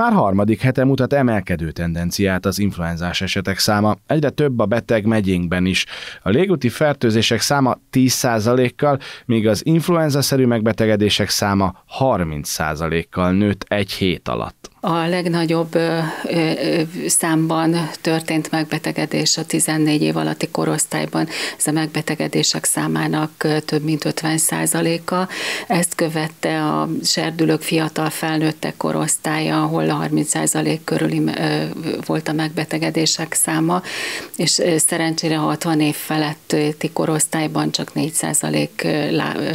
Már harmadik hete mutat emelkedő tendenciát az influenzás esetek száma. Egyre több a beteg megyénkben is. A légúti fertőzések száma 10%-kal, míg az influenza-szerű megbetegedések száma 30%-kal nőtt egy hét alatt. A legnagyobb számban történt megbetegedés a 14 év alatti korosztályban. Ez a megbetegedések számának több mint 50 százaléka. Ezt követte a serdülők fiatal felnőttek korosztálya, ahol a 30 százalék körüli volt a megbetegedések száma, és szerencsére 60 év feletti korosztályban csak 4 százalék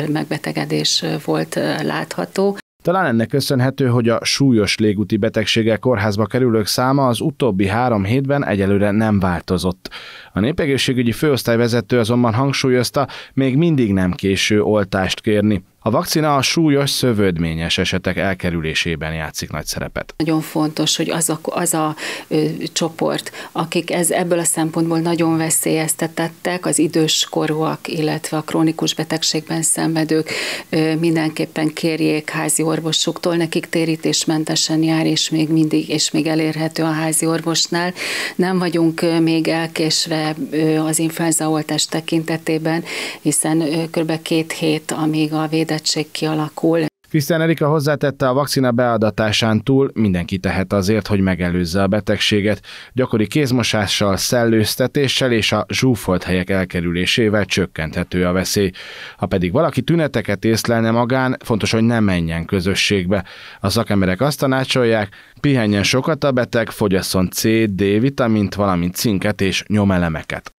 megbetegedés volt látható. Talán ennek köszönhető, hogy a súlyos légúti betegséggel kórházba kerülők száma az utóbbi három hétben egyelőre nem változott. A népegészségügyi főosztályvezető azonban hangsúlyozta, még mindig nem késő oltást kérni. A vakcina a súlyos szövődményes esetek elkerülésében játszik nagy szerepet. Nagyon fontos, hogy az a, az a ö, csoport, akik ez ebből a szempontból nagyon veszélyeztetettek, az időskorúak, illetve a krónikus betegségben szenvedők ö, mindenképpen kérjék házi orvosuktól, nekik térítésmentesen jár, és még mindig, és még elérhető a házi orvosnál. Nem vagyunk ö, még elkésve ö, az influenzaoltás tekintetében, hiszen ö, kb. két hét, amíg a védelmi kötelezettség kialakul. Krisztán Erika hozzátette, a vakcina beadatásán túl mindenki tehet azért, hogy megelőzze a betegséget, gyakori kézmosással, szellőztetéssel és a zsúfolt helyek elkerülésével csökkenthető a veszély. Ha pedig valaki tüneteket észlelne magán, fontos, hogy ne menjen közösségbe. A szakemberek azt tanácsolják, pihenjen sokat a beteg, fogyasszon C, D vitamint, valamint cinket és nyomelemeket.